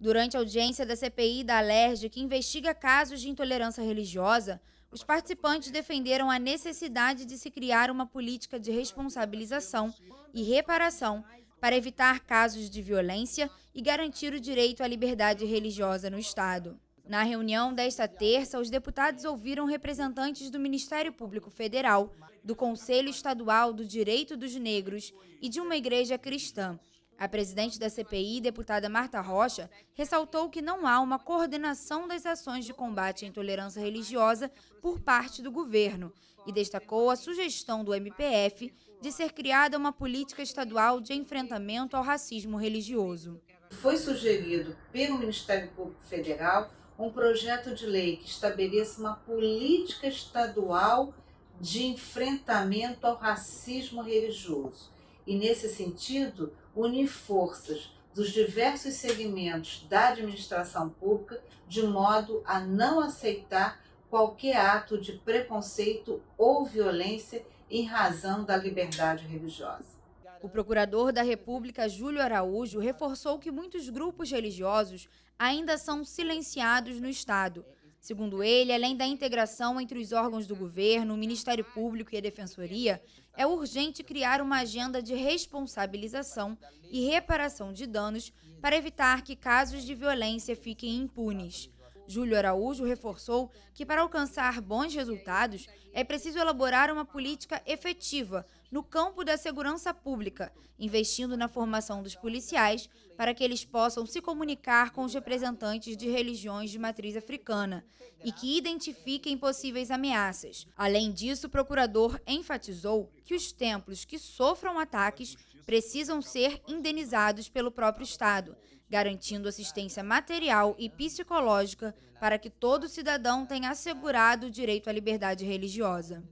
Durante a audiência da CPI da Alerj, que investiga casos de intolerância religiosa, os participantes defenderam a necessidade de se criar uma política de responsabilização e reparação para evitar casos de violência e garantir o direito à liberdade religiosa no Estado. Na reunião desta terça, os deputados ouviram representantes do Ministério Público Federal, do Conselho Estadual do Direito dos Negros e de uma igreja cristã, a presidente da CPI, deputada Marta Rocha, ressaltou que não há uma coordenação das ações de combate à intolerância religiosa por parte do governo e destacou a sugestão do MPF de ser criada uma política estadual de enfrentamento ao racismo religioso. Foi sugerido pelo Ministério Público Federal um projeto de lei que estabeleça uma política estadual de enfrentamento ao racismo religioso e, nesse sentido, unir forças dos diversos segmentos da administração pública de modo a não aceitar qualquer ato de preconceito ou violência em razão da liberdade religiosa. O procurador da República, Júlio Araújo, reforçou que muitos grupos religiosos ainda são silenciados no Estado Segundo ele, além da integração entre os órgãos do governo, o Ministério Público e a Defensoria, é urgente criar uma agenda de responsabilização e reparação de danos para evitar que casos de violência fiquem impunes. Júlio Araújo reforçou que, para alcançar bons resultados, é preciso elaborar uma política efetiva no campo da segurança pública, investindo na formação dos policiais para que eles possam se comunicar com os representantes de religiões de matriz africana e que identifiquem possíveis ameaças. Além disso, o procurador enfatizou que os templos que sofram ataques precisam ser indenizados pelo próprio Estado, garantindo assistência material e psicológica para que todo cidadão tenha assegurado o direito à liberdade religiosa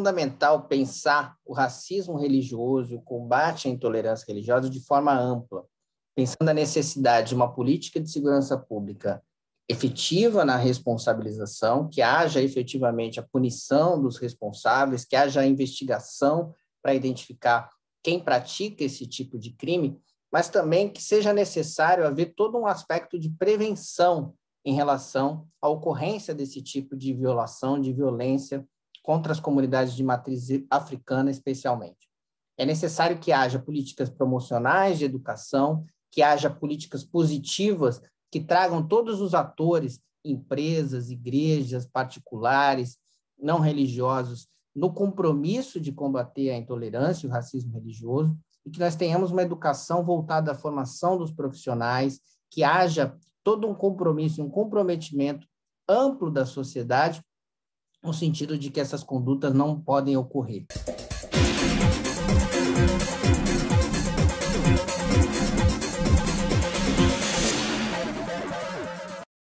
fundamental pensar o racismo religioso, o combate à intolerância religiosa de forma ampla, pensando a necessidade de uma política de segurança pública efetiva na responsabilização, que haja efetivamente a punição dos responsáveis, que haja a investigação para identificar quem pratica esse tipo de crime, mas também que seja necessário haver todo um aspecto de prevenção em relação à ocorrência desse tipo de violação, de violência contra as comunidades de matriz africana, especialmente. É necessário que haja políticas promocionais de educação, que haja políticas positivas que tragam todos os atores, empresas, igrejas, particulares, não religiosos, no compromisso de combater a intolerância e o racismo religioso, e que nós tenhamos uma educação voltada à formação dos profissionais, que haja todo um compromisso, um comprometimento amplo da sociedade no sentido de que essas condutas não podem ocorrer.